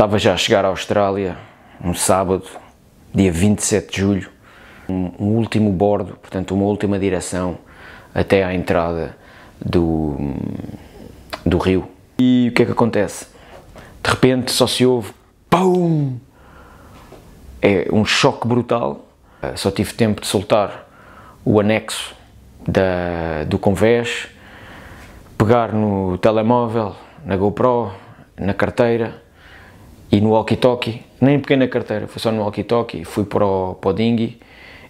Estava já a chegar à Austrália, um sábado, dia 27 de julho, um, um último bordo, portanto, uma última direção até à entrada do, do rio. E o que é que acontece? De repente só se ouve PUM! É um choque brutal. Eh, só tive tempo de soltar o anexo da, do convés, pegar no telemóvel, na GoPro, na carteira e no walkie-talkie, nem pequena carteira, foi só no walkie-talkie, fui para o, para o dinghy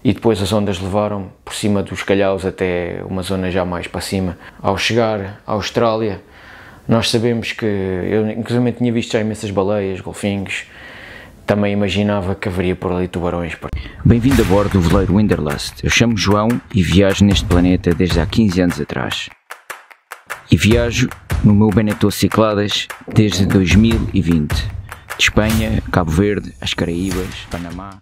e depois as ondas levaram por cima dos calhaus até uma zona já mais para cima. Ao chegar à Austrália, nós sabemos que eu inclusive tinha visto já imensas baleias, golfinhos, também imaginava que haveria por ali tubarões. Bem-vindo a bordo do veleiro Winterlust. Eu chamo João e viajo neste planeta desde há 15 anos atrás. E viajo no meu Benetton Cicladas desde 2020. Espanha, Cabo Verde, as Caraíbas, Panamá.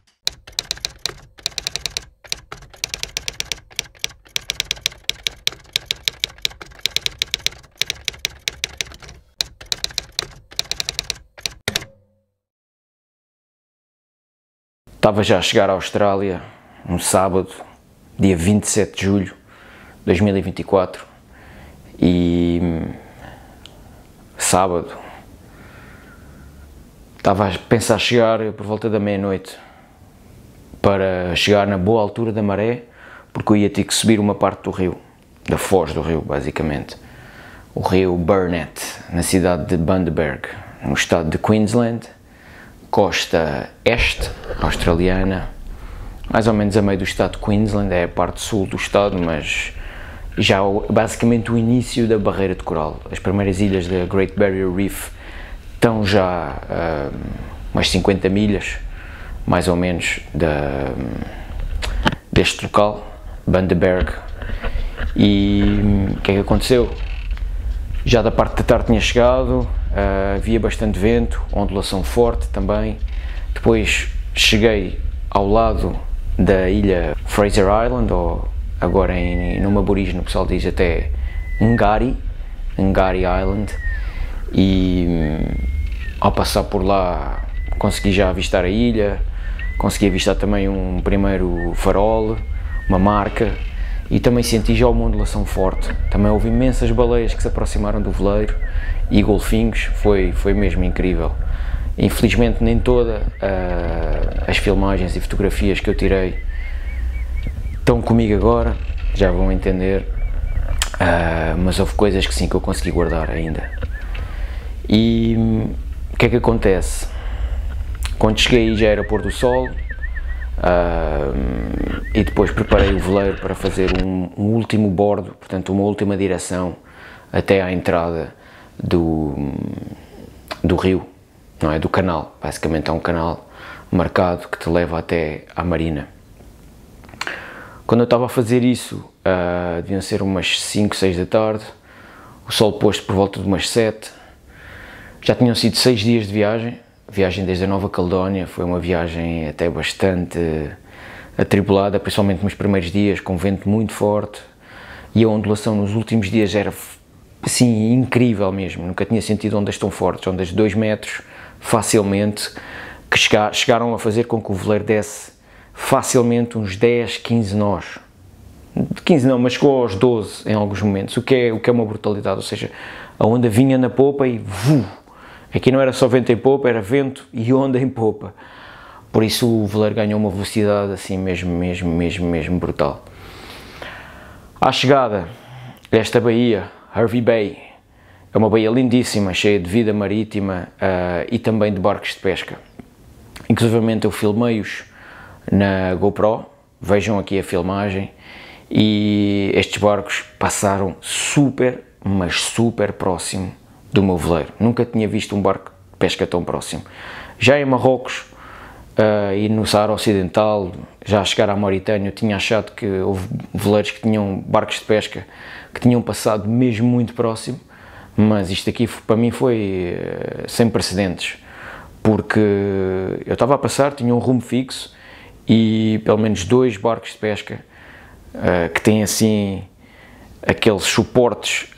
Estava já a chegar à Austrália, um sábado, dia 27 de julho de 2024, e hum, sábado, Estava a pensar chegar eh, por volta da meia-noite para chegar na boa altura da maré, porque eu ia ter que subir uma parte do rio, da foz do rio, basicamente. O rio Burnett, na cidade de Bundaberg, no estado de Queensland, costa este australiana, mais ou menos a meio do estado de Queensland, é a parte sul do estado, mas já basicamente o início da barreira de coral. As primeiras ilhas da Great Barrier Reef estão já uh, umas 50 milhas, mais ou menos, deste local, Bandeberg. E hum, o que é que aconteceu? Já da parte da tarde tinha chegado, uh, havia bastante vento, ondulação forte também. Depois cheguei ao lado da ilha Fraser Island, ou agora em numa aborígene o pessoal diz até Ngari, Ngari Island, e hum, ao passar por lá consegui já avistar a ilha, consegui avistar também um primeiro farol, uma marca e também senti já uma ondulação forte. Também houve imensas baleias que se aproximaram do veleiro e golfinhos, foi, foi mesmo incrível. Infelizmente nem todas uh, ah, as filmagens e fotografias que eu tirei estão comigo agora, já vão entender, uh, mas houve coisas que sim que eu consegui guardar ainda. E hum, o que é que acontece? Quando cheguei já era pôr do sol, Uh, e depois preparei o veleiro para fazer um, um, último bordo, portanto uma última direção até à entrada do, hum, do rio, não é? Do canal, basicamente é um canal marcado que te leva até à marina. Quando eu estava a fazer isso, uh, deviam ser umas 5, 6 da tarde, o sol posto por volta de umas 7, já tinham sido seis dias de viagem, viagem desde a Nova Caledónia, foi uma viagem até bastante atribulada, principalmente nos primeiros dias, com vento muito forte e a ondulação nos últimos dias era assim incrível mesmo. Nunca tinha sentido ondas tão fortes, ondas de 2 metros facilmente, que chega, chegaram a fazer com que o veleiro desse facilmente uns 10, 15 nós. 15 não, mas chegou aos 12 em alguns momentos, o que é, o que é uma brutalidade, ou seja, a onda vinha na popa e vu, Aqui não era só vento em popa, era vento e onda em popa. Por isso o veleiro ganhou uma velocidade assim mesmo, mesmo, mesmo, mesmo brutal. À chegada desta baía, Harvey Bay, é uma baía lindíssima, cheia de vida marítima uh, e também de barcos de pesca. Inclusive eu filmei-os na GoPro, vejam aqui a filmagem, e estes barcos passaram super, mas super próximo do meu veleiro. Nunca tinha visto um barco de pesca tão próximo. Já em Marrocos uh, e no Saara Ocidental, já a chegar à Mauritânia, eu tinha achado que houve veleiros que tinham barcos de pesca que tinham passado mesmo muito próximo, mas isto aqui para mim foi uh, sem precedentes, porque eu estava a passar, tinha um rumo fixo e pelo menos dois barcos de pesca uh, que têm assim aqueles suportes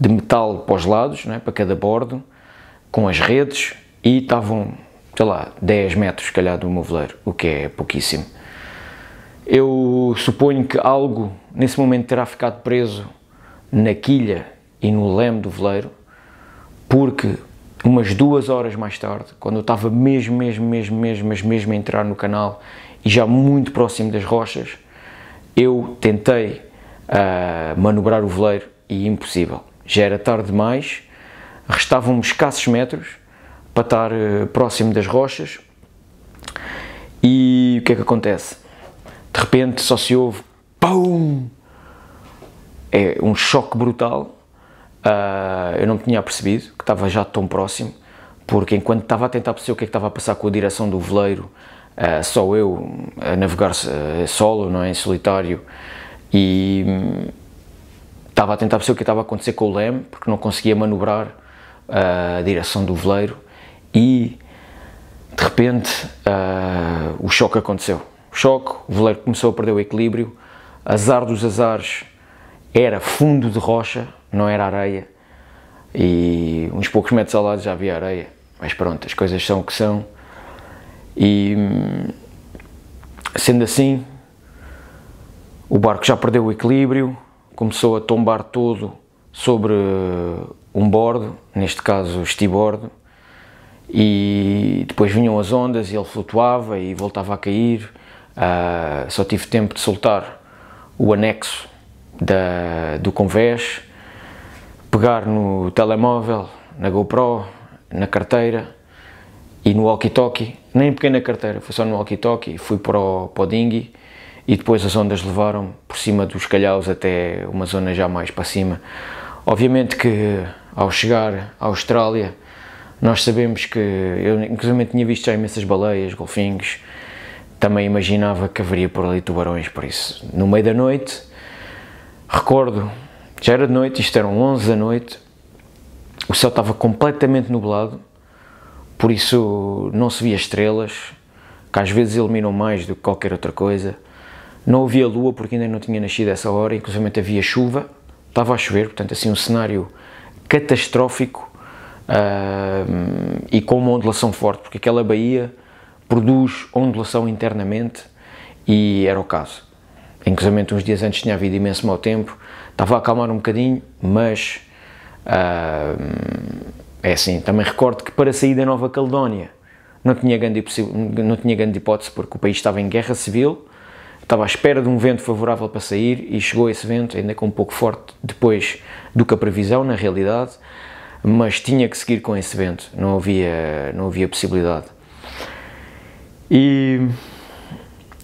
de metal para os lados, é? para cada bordo, com as redes e estavam, sei lá, 10 metros, se calhar, do meu veleiro, o que é pouquíssimo. Eu suponho que algo nesse momento terá ficado preso na quilha e no leme do veleiro, porque umas duas horas mais tarde, quando eu estava mesmo, mesmo, mesmo, mesmo, mesmo a entrar no canal e já muito próximo das rochas, eu tentei uh, manobrar o veleiro e impossível já era tarde demais, restavam-me escassos metros para estar eh, próximo das rochas. E o que é que acontece? De repente só se ouve PUM! É um choque brutal. Uh, eu não me tinha percebido que estava já tão próximo, porque enquanto estava a tentar perceber o que, é que estava a passar com a direção do veleiro, uh, só eu a navegar ah, solo, não é? em solitário, e, hum, estava a tentar perceber o que estava a acontecer com o leme, porque não conseguia manobrar eh, a direção do veleiro e de repente uh, o choque aconteceu. O choque, o veleiro começou a perder o equilíbrio, azar dos azares, era fundo de rocha, não era areia, e uns poucos metros ao lado já havia areia, mas pronto, as coisas são o que são, e sendo assim, o barco já perdeu o equilíbrio, começou a tombar todo sobre um bordo, neste caso estibordo, e depois vinham as ondas e ele flutuava e voltava a cair. Uh, só tive tempo de soltar o anexo da, do convés, pegar no telemóvel, na GoPro, na carteira e no walkie-talkie, nem pequena carteira, foi só no walkie-talkie, fui para o, para o dinghy e depois as ondas levaram por cima dos calhaus até uma zona já mais para cima. Obviamente que ao chegar à Austrália, nós sabemos que eu inclusive tinha visto já imensas baleias, golfinhos, também imaginava que haveria por ali tubarões, por isso, no meio da noite, recordo, já era de noite, isto eram 11 da noite, o céu estava completamente nublado, por isso não se via estrelas, que às vezes iluminam mais do que qualquer outra coisa. Não havia lua porque ainda não tinha nascido essa hora, inclusive havia chuva, estava a chover, portanto, assim, um cenário catastrófico uh, e com uma ondulação forte, porque aquela baía produz ondulação internamente e era o caso. Inclusive, uns dias antes tinha havido imenso mau tempo, estava a acalmar um bocadinho, mas uh, é assim. Também recordo que para sair da Nova Caledónia não tinha grande, não tinha grande hipótese, porque o país estava em guerra civil estava à espera de um vento favorável para sair e chegou esse vento, ainda com um pouco forte depois do que a previsão, na realidade, mas tinha que seguir com esse vento, não havia, não havia possibilidade. E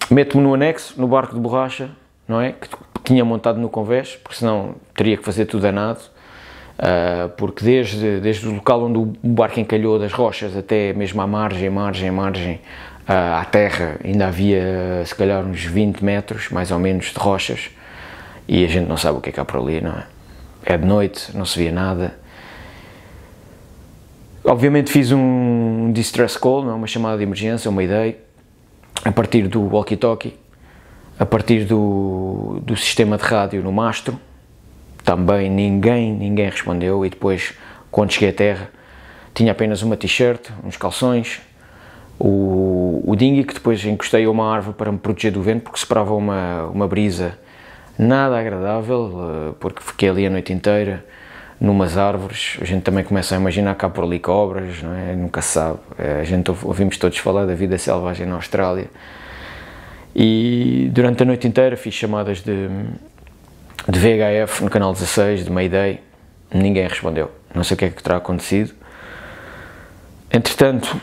meto-me no anexo, no barco de borracha, não é? Que tinha montado no convés, porque senão teria que fazer tudo danado Uh, ah, porque desde, desde o local onde o barco encalhou, das rochas até mesmo à margem, margem, margem, ah, à terra ainda havia se calhar uns 20 metros, mais ou menos, de rochas e a gente não sabe o que é que há por ali, não é? É de noite, não se via nada. Obviamente fiz um distress call, não é? uma chamada de emergência, uma ideia, a partir do walkie-talkie, a partir do, do sistema de rádio no mastro, também ninguém, ninguém respondeu e depois, quando cheguei à terra, tinha apenas uma t-shirt, uns calções, o o dinghy que depois encostei a uma árvore para me proteger do vento porque esperava uma, uma brisa nada agradável, eh, porque fiquei ali a noite inteira numas árvores, a gente também começa a imaginar cá por ali cobras, não é? nunca se sabe, eh, a gente ouvimos todos falar da vida selvagem na Austrália e durante a noite inteira fiz chamadas de, de VHF no canal 16, de Mayday, ninguém respondeu, não sei o que é que terá acontecido, entretanto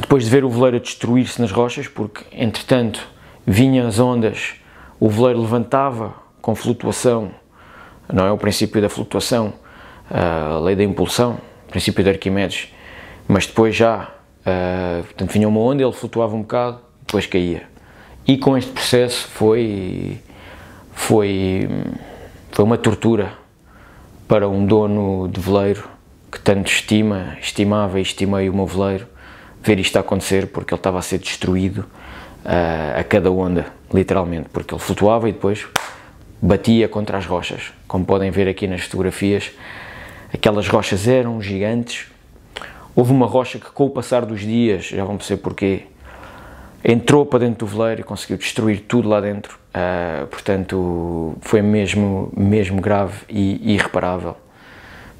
depois de ver o veleiro destruir-se nas rochas, porque entretanto vinham as ondas, o veleiro levantava com flutuação, não é o princípio da flutuação, ah, a lei da impulsão, o princípio de Arquimedes, mas depois já, ah, portanto, vinha uma onda, ele flutuava um bocado, depois caía. E com este processo foi, foi, foi uma tortura para um dono de veleiro que tanto estima, estimava e estimei o meu veleiro, ver isto acontecer porque ele estava a ser destruído uh, a cada onda, literalmente, porque ele flutuava e depois batia contra as rochas. Como podem ver aqui nas fotografias, aquelas rochas eram gigantes. Houve uma rocha que, com o passar dos dias, já vão perceber porquê, entrou para dentro do veleiro e conseguiu destruir tudo lá dentro. Uh, portanto, foi mesmo, mesmo grave e irreparável,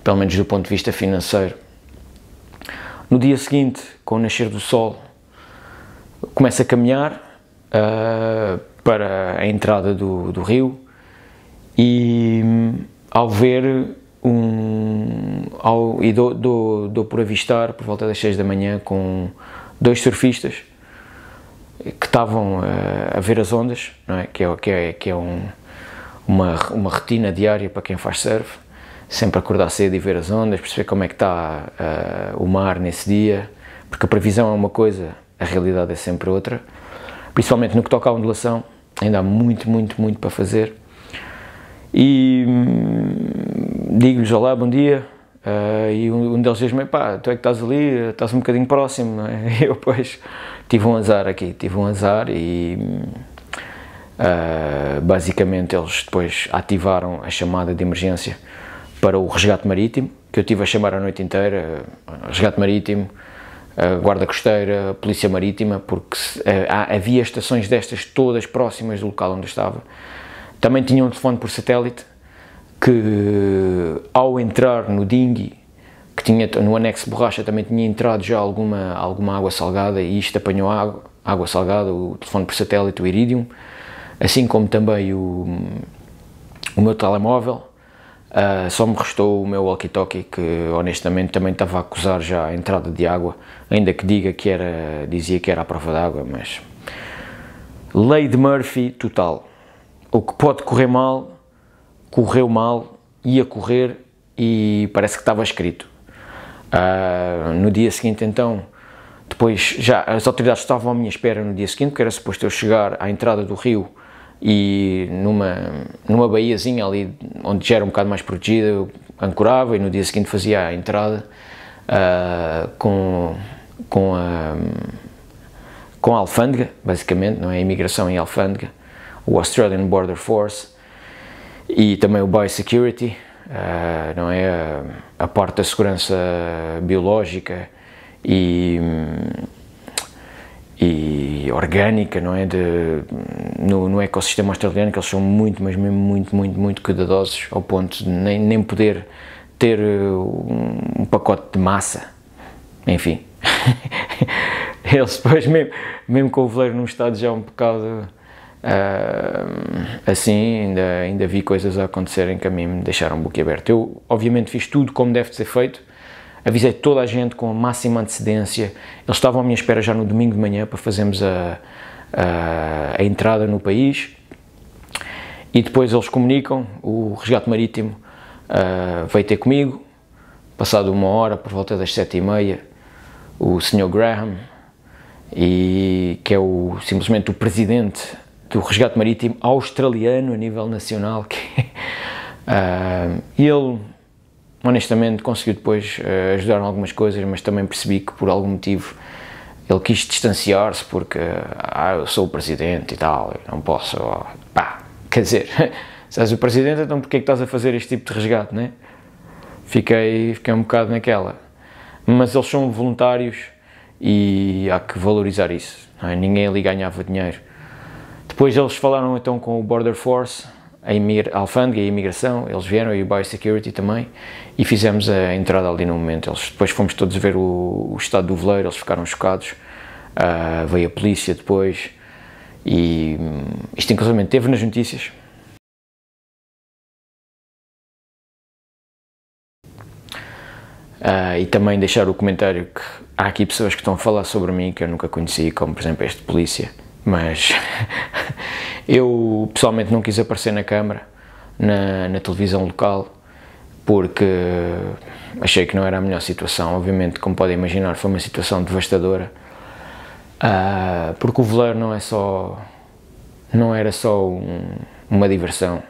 pelo menos do ponto de vista financeiro. No dia seguinte, com o nascer do sol, começo a caminhar uh, para a entrada do, do rio e ao ver um. Ao, e dou, dou, dou por avistar por volta das 6 da manhã com dois surfistas que estavam a, ah, a ver as ondas, é? que é, que é, que é um, uma, uma rotina diária para quem faz surf sempre acordar cedo e ver as ondas, perceber como é que está uh, o mar nesse dia, porque a previsão é uma coisa, a realidade é sempre outra. Principalmente no que toca à ondulação, ainda há muito, muito, muito para fazer. E hum, digo-lhes olá, bom dia. Uh, e um, um deles diz-me, pá, tu é que estás ali, estás um bocadinho próximo, é? eu, pois, tive um azar aqui, tive um azar e uh, basicamente eles depois ativaram a chamada de emergência para o resgate marítimo, que eu tive a chamar a noite inteira, eh, resgate marítimo, eh, guarda costeira, polícia marítima, porque eh, havia estações destas todas próximas do local onde eu estava. Também tinha um telefone por satélite, que ao entrar no dinghy, que tinha no anexo borracha também tinha entrado já alguma, alguma água salgada e isto apanhou água, água salgada, o telefone por satélite, o Iridium, assim como também o, o meu telemóvel, Uh, só me restou o meu walkie-talkie que honestamente também estava a acusar já a entrada de água, ainda que diga que era, dizia que era a prova d'água, mas lei de Murphy total. O que pode correr mal, correu mal, ia correr e parece que estava escrito. Uh, no dia seguinte então, depois já as autoridades estavam à minha espera no dia seguinte, porque era suposto eu chegar à entrada do rio e numa, numa baiazinha ali onde já era um bocado mais protegida, eu ancorava e no dia seguinte fazia a entrada uh, com, com, a, com a alfândega, basicamente, não é? A imigração em alfândega, o Australian Border Force e também o Biosecurity, uh, não é? A, a parte da segurança biológica e e orgânica, não é? De, no, no ecossistema australiano, que eles são muito, mas mesmo muito, muito, muito cuidadosos, ao ponto de nem, nem poder ter um, pacote de massa. Enfim, eles depois, mesmo, mesmo com o veleiro num estado já é um bocado uh, assim, ainda, ainda vi coisas a acontecerem que a mim me deixaram um aberto Eu, obviamente, fiz tudo como deve ser feito, Avisei toda a gente com a máxima antecedência. Eles estavam à minha espera já no domingo de manhã para fazermos a, a, a entrada no país. E depois eles comunicam, o resgate marítimo uh, veio ter comigo. Passado uma hora, por volta das sete e meia, o Sr. Graham, e, que é o, simplesmente o presidente do resgate marítimo australiano a nível nacional, que, uh, ele honestamente conseguiu depois uh, ajudar em algumas coisas, mas também percebi que por algum motivo ele quis distanciar-se porque eh, ah, eu sou o presidente e tal, não posso, oh, pá, quer dizer, se és o presidente então porquê é que estás a fazer este tipo de resgate, né? Fiquei, fiquei um bocado naquela, mas eles são voluntários e há que valorizar isso, é? ninguém ali ganhava dinheiro. Depois eles falaram então com o Border Force, a, alfândega e a imigração, eles vieram e o biosecurity também, e fizemos a entrada ali no momento. Eles, depois fomos todos ver o, o estado do veleiro, eles ficaram chocados, uh, veio a polícia depois, e hum, isto inclusive teve nas notícias. Uh, e também deixar o comentário que há aqui pessoas que estão a falar sobre mim que eu nunca conheci, como por exemplo este polícia, mas Eu pessoalmente não quis aparecer na Câmara, na, na televisão local, porque achei que não era a melhor situação. Obviamente, como podem imaginar, foi uma situação devastadora. Uh, porque o veleiro não é só. não era só um, uma diversão.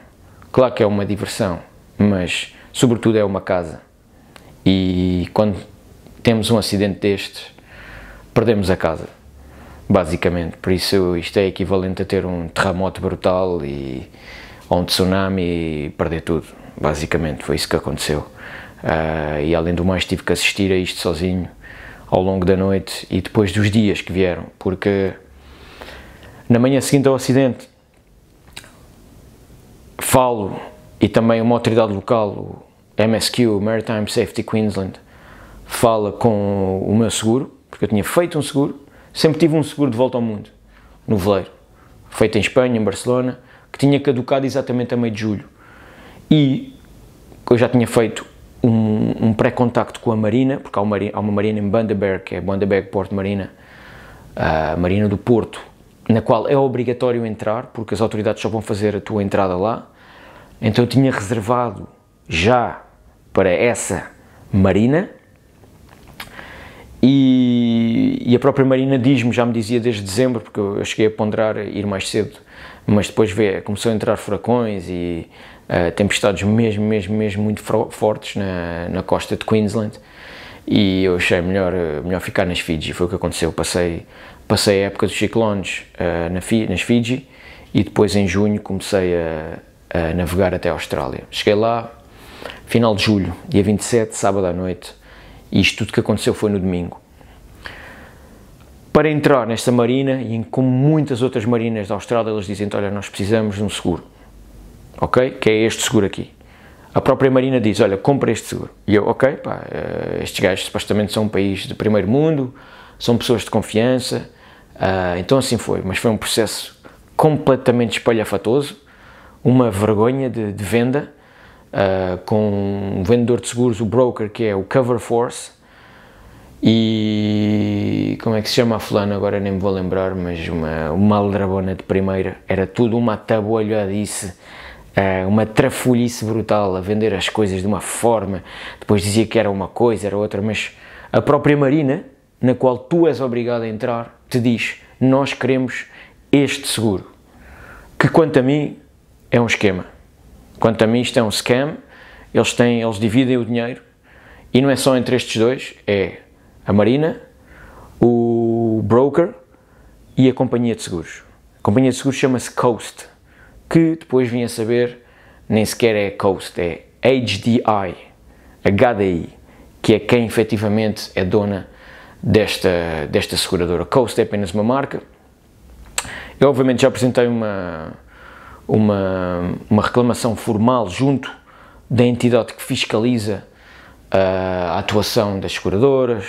Claro que é uma diversão, mas sobretudo é uma casa. E quando temos um acidente destes, perdemos a casa basicamente. Por isso isto é equivalente a ter um terremoto brutal e ou um tsunami e perder tudo, basicamente, foi isso que aconteceu. Uh, e além do mais tive que assistir a isto sozinho ao longo da noite e depois dos dias que vieram, porque na manhã seguinte ao acidente falo e também uma autoridade local, o MSQ, Maritime Safety Queensland, fala com o meu seguro, porque eu tinha feito um seguro sempre tive um seguro de volta ao mundo, no veleiro, feito em Espanha, em Barcelona, que tinha caducado exatamente a meio de julho. E eu já tinha feito um, um pré-contacto com a Marina, porque há uma, há uma Marina em Bandeberg, que é Bandeberg Porto Marina, a Marina do Porto, na qual é obrigatório entrar, porque as autoridades só vão fazer a tua entrada lá. Então eu tinha reservado já para essa marina e e, a própria Marina diz-me, já me dizia desde dezembro, porque eu cheguei a ponderar ir mais cedo, mas depois vê, começou a entrar furacões e uh, tempestades mesmo, mesmo, mesmo muito fortes na, na costa de Queensland e eu achei melhor, eh, melhor ficar nas Fiji, foi o que aconteceu, passei, passei a época dos ciclones uh, na Fi, nas Fiji e depois em junho comecei a, a navegar até a Austrália. Cheguei lá final de julho, dia 27, sábado à noite, e isto tudo que aconteceu foi no domingo para entrar nesta marina e em como muitas outras marinas da Austrália, eles dizem: Olha, nós precisamos de um seguro, ok? Que é este seguro aqui. A própria Marina diz: Olha, compra este seguro. E eu, ok, pá, eh, estes gajos supostamente são um país de primeiro mundo, são pessoas de confiança, uh, então assim foi. Mas foi um processo completamente espalhafatoso, uma vergonha de, de venda, uh, com um vendedor de seguros, o broker, que é o Cover Force, e como é que se chama a fulana, agora nem me vou lembrar, mas uma, uma aldrabona de primeira, era tudo uma tabualhadice, eh, uma trafolhice brutal, a vender as coisas de uma forma, depois dizia que era uma coisa, era outra, mas a própria Marina, na qual tu és obrigado a entrar, te diz, nós queremos este seguro, que quanto a mim é um esquema, quanto a mim isto é um scam, eles, têm, eles dividem o dinheiro, e não é só entre estes dois, é a Marina, o broker e a companhia de seguros. A companhia de seguros chama-se Coast, que depois vim a saber nem sequer é Coast, é HDI, HDI, que é quem efetivamente é dona desta, desta seguradora. Coast é apenas uma marca. Eu obviamente já apresentei uma, uma, uma reclamação formal junto da entidade que fiscaliza ah, a atuação das seguradoras,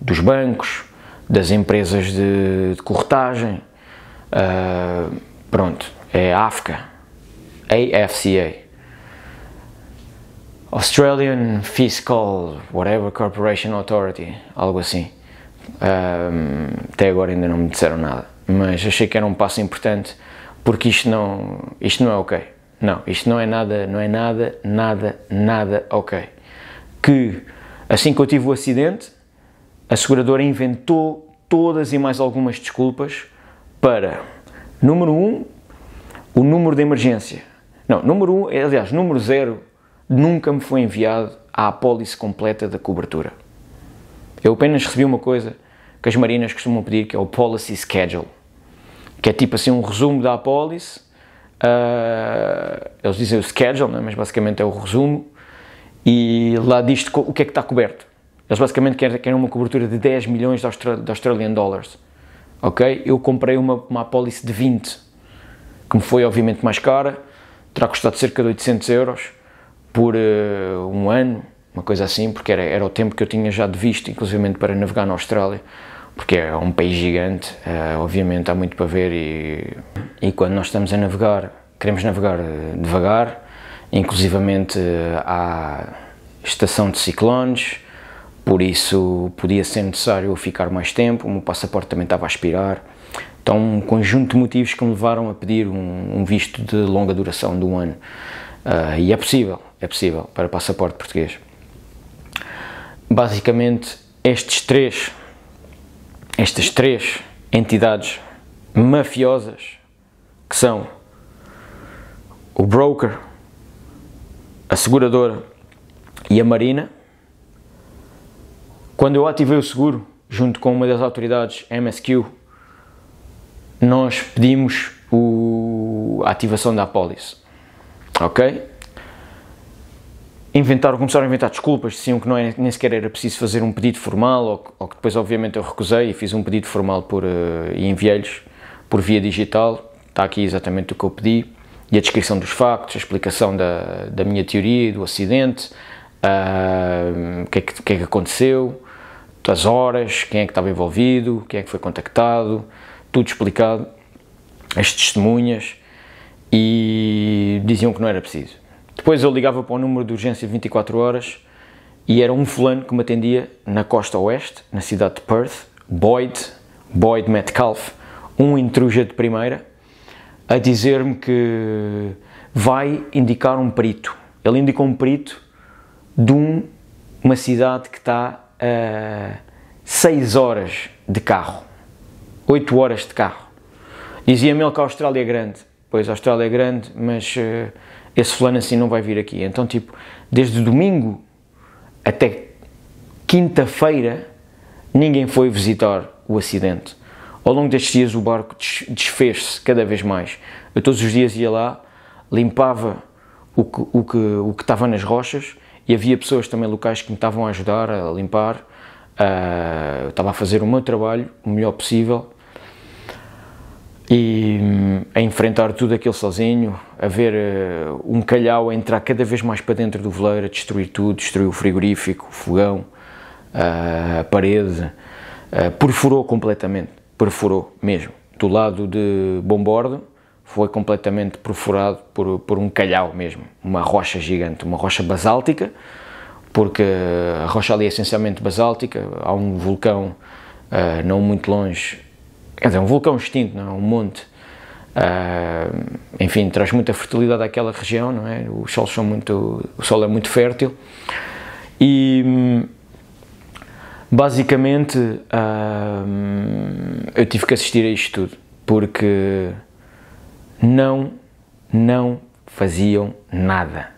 dos bancos, das empresas de, de corretagem. Uh, pronto, é a AFCA, AFCA, Australian Fiscal Whatever Corporation Authority, algo assim. Uh, até agora ainda não me disseram nada, mas achei que era um passo importante porque isto não, isto não é ok. Não, isto não é nada, não é nada, nada, nada ok. Que assim que eu tive o acidente, a seguradora inventou todas e mais algumas desculpas para, número um, o número de emergência. Não, número um, aliás, número zero nunca me foi enviado à apólice completa da cobertura. Eu apenas recebi uma coisa que as marinas costumam pedir, que é o Policy Schedule, que é tipo assim um resumo da apólice. Uh, eles dizem o schedule, né? mas basicamente é o resumo, e lá diz o que é que está coberto. Eles basicamente querem, uma cobertura de 10 milhões de, Austra, de Australian Dollars. Ok? Eu comprei uma, uma apólice de 20, que me foi obviamente mais cara, terá custado cerca de 800 euros por uh, um ano, uma coisa assim, porque era, era o tempo que eu tinha já de visto, inclusive para navegar na Austrália, porque é um país gigante, uh, obviamente há muito para ver e, e quando nós estamos a navegar, queremos navegar eh, devagar, inclusivamente uh, há estação de ciclones, por isso podia ser necessário ficar mais tempo, o meu passaporte também estava a expirar. Então, um conjunto de motivos que me levaram a pedir um, um visto de longa duração de um ano. Uh, e é possível, é possível, para passaporte português. Basicamente, estes três, estas três entidades mafiosas, que são o broker, a seguradora e a marina, quando eu ativei o seguro, junto com uma das autoridades MSQ, nós pedimos o, a ativação da apólice. Ok? Inventaram, começaram a inventar desculpas, diziam que não é, nem sequer era preciso fazer um pedido formal, ou, ou, que depois, obviamente, eu recusei e fiz um pedido formal por, uh, e enviei-lhes por via digital. Está aqui exatamente o que eu pedi e a descrição dos factos, a explicação da, da minha teoria, do acidente, ah, o uh, que, é que, que, é que aconteceu, as horas, quem é que estava envolvido, quem é que foi contactado, tudo explicado, as testemunhas e diziam que não era preciso. Depois eu ligava para o número de urgência 24 horas e era um fulano que me atendia na costa oeste, na cidade de Perth, Boyd, Boyd Metcalf, um intruja de primeira, a dizer-me que vai indicar um perito. Ele indicou um perito de um, uma cidade que está uh, ah, 6 horas de carro, 8 horas de carro. Dizia-me ele que a Austrália é grande, pois a Austrália é grande, mas uh, esse fulano assim não vai vir aqui. Então, tipo, desde domingo até quinta-feira, ninguém foi visitar o acidente. Ao longo destes dias, o barco desfez-se cada vez mais. Eu todos os dias ia lá, limpava o que, o que, o que estava nas rochas e havia pessoas também locais que me estavam a ajudar a limpar. Uh, eu estava a fazer o meu trabalho o melhor possível e um, a enfrentar tudo aquilo sozinho, a ver uh, um calhau a entrar cada vez mais para dentro do veleiro, a destruir tudo, destruir o frigorífico, o fogão, uh, a parede, perfurou completamente, perfurou mesmo. Do lado de bombordo, foi completamente perfurado por, por um calhau mesmo, uma rocha gigante, uma rocha basáltica, porque a rocha ali é essencialmente basáltica, há um vulcão uh, não muito longe, quer dizer, um vulcão extinto, não é? um monte, uh, enfim, traz muita fertilidade àquela região, não é? o solos são muito, o solo é muito fértil e basicamente uh, eu tive que assistir a isto tudo, porque não, não faziam nada.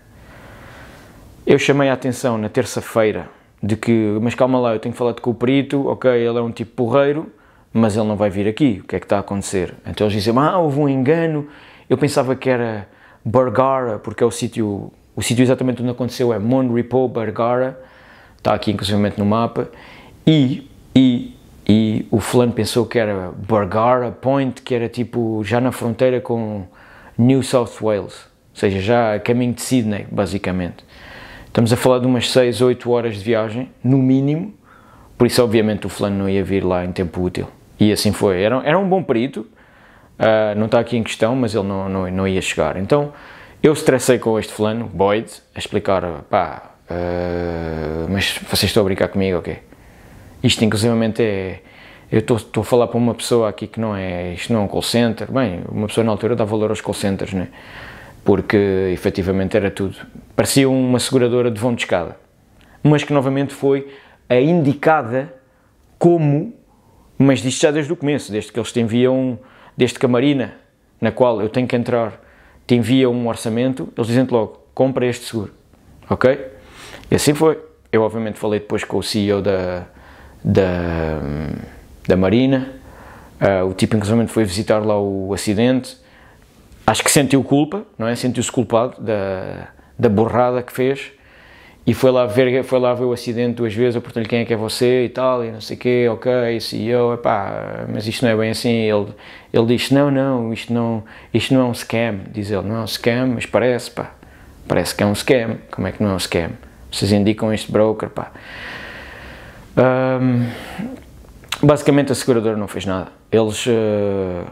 Eu chamei a atenção na terça-feira de que, mas calma lá, eu tenho falado com o perito, ok, ele é um tipo porreiro, mas ele não vai vir aqui, o que é que está a acontecer? Então eles dizem, ah, houve um engano, eu pensava que era Bergara, porque é o sítio, o sítio exatamente onde aconteceu é Monrepo, Bergara, está aqui inclusive no mapa, e, e e o fulano pensou que era Bergara Point, que era tipo já na fronteira com New South Wales, ou seja, já a caminho de Sydney, basicamente. Estamos a falar de umas 6, 8 horas de viagem, no mínimo, por isso, obviamente, o fulano não ia vir lá em tempo útil. E assim foi. Era, era um bom perito, uh, não está aqui em questão, mas ele não, não, não ia chegar. Então, eu estressei com este fulano, Boyd, a explicar, pá, uh, mas vocês estão a brincar comigo, ok? Isto, inclusivamente, é. Eu estou a falar para uma pessoa aqui que não é. Isto não é um call center. Bem, uma pessoa na altura dá valor aos call centers, né? Porque efetivamente era tudo. Parecia uma seguradora de vão de escada. Mas que novamente foi a indicada como. Mas disto já desde o começo, desde que eles te enviam. Desde que a Marina, na qual eu tenho que entrar, te envia um orçamento, eles dizem logo: compra este seguro. Ok? E assim foi. Eu, obviamente, falei depois com o CEO da, da, da Marina, uh, o tipo inclusive foi visitar lá o acidente, acho que sentiu culpa, não é? Sentiu-se culpado da, da borrada que fez e foi lá ver, foi lá ver o acidente duas vezes, eu perguntei-lhe quem é que é você e tal, e não sei o quê, ok, eu, epá, mas isto não é bem assim, ele, ele disse, não, não, isto não, isto não é um scam, diz ele, não é um scam, mas parece, pá, parece que é um scam, como é que não é um scam? Vocês indicam este broker, pá. Um, basicamente a seguradora não fez nada. Eles uh,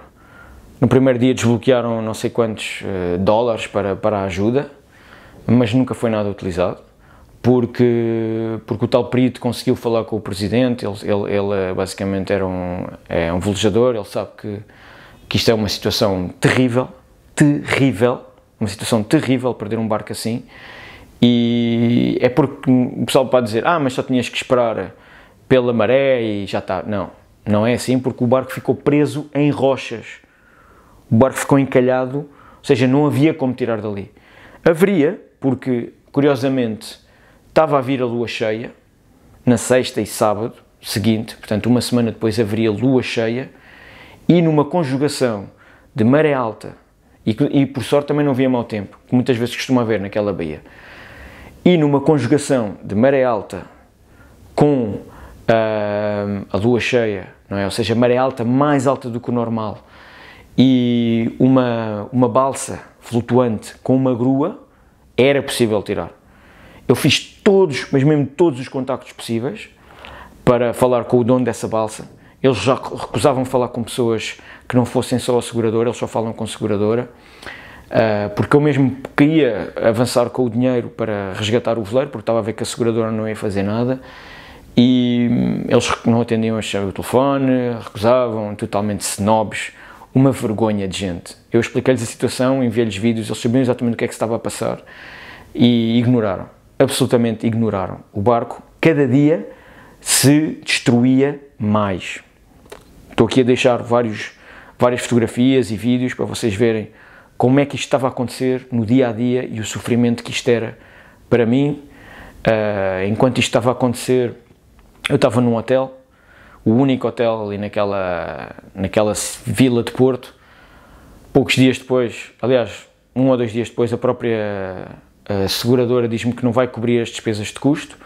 no primeiro dia desbloquearam não sei quantos uh, dólares para, para a ajuda, mas nunca foi nada utilizado. Porque, porque o tal perito conseguiu falar com o presidente, ele, ele, ele eh, basicamente era um, é um velejador, ele sabe que, que isto é uma situação terrível, terrível, uma situação terrível perder um barco assim. E é porque o pessoal pode dizer: Ah, mas só tinhas que esperar pela maré e já está. Não, não é assim porque o barco ficou preso em rochas. O barco ficou encalhado, ou seja, não havia como tirar dali. Haveria, porque curiosamente estava a vir a lua cheia na sexta e sábado seguinte, portanto, uma semana depois haveria lua cheia e numa conjugação de maré alta e, e por sorte também não havia mau tempo, que muitas vezes costuma haver naquela baía. E numa conjugação de maré alta com a lua cheia, não é? ou seja, a maré alta mais alta do que o normal, e uma, uma balsa flutuante com uma grua, era possível tirar. Eu fiz todos, mas mesmo todos os contactos possíveis para falar com o dono dessa balsa. Eles já recusavam falar com pessoas que não fossem só a seguradora, eles só falam com a seguradora. Ah, porque eu mesmo queria avançar com o dinheiro para resgatar o veleiro, porque estava a ver que a seguradora não ia fazer nada e hum, eles não atendiam a chave do telefone, recusavam, totalmente snobs, uma vergonha de gente. Eu expliquei-lhes a situação, enviei-lhes vídeos, eles sabiam exatamente o que é que estava a passar e ignoraram, absolutamente ignoraram. O barco, cada dia, se destruía mais. Estou aqui a deixar vários, várias fotografias e vídeos para vocês verem como é que isto estava a acontecer no dia a dia e o sofrimento que isto era para mim. Uh, enquanto isto estava a acontecer, eu estava num hotel, o único hotel ali naquela, naquela vila de Porto. Poucos dias depois, aliás, um ou dois dias depois, a própria a seguradora diz-me que não vai cobrir as despesas de custo uh,